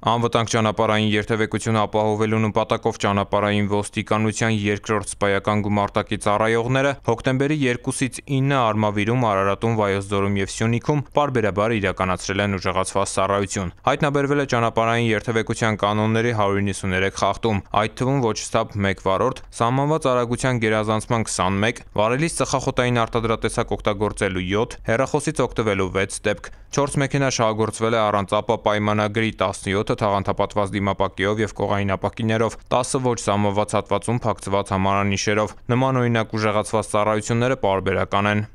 Անվտանգ ճանապարհային երթևեկությունը ապահովելու նպատակով ճանապարհային ոստիկանության երկրորդ սպայական գումարտակի ծառայողները հոկտեմբերի 2-ից 9-ը Արմավիրում, Արարատում, Վայոցձորում և Սյունիքում պարբերաբար իրականացրել են ուժեղացված ծառայություն։ Հայտնաբերվել է ճանապարհային երթևեկության կանոնների 193 խախտում, այդ թվում ոչ սթափ 1/6, սահմանված արագության գերազանցման 21, վարելիս ծխախոտային արտադրատեսակ օգտագործելու 7, հեռախոսից օգտվելու 6 դեպք։ 4 մեքենա շահագործվել է առանց ԱՊ պայմանագրի 17 7-ը թաղանթապատված դիմապակիով և կողային ապակիներով, 10-ը ոչ սամվված հատվածում փակցված համարանիշերով։ Նման օրինակ ուժեղացված ծառայությունները պարբերական են։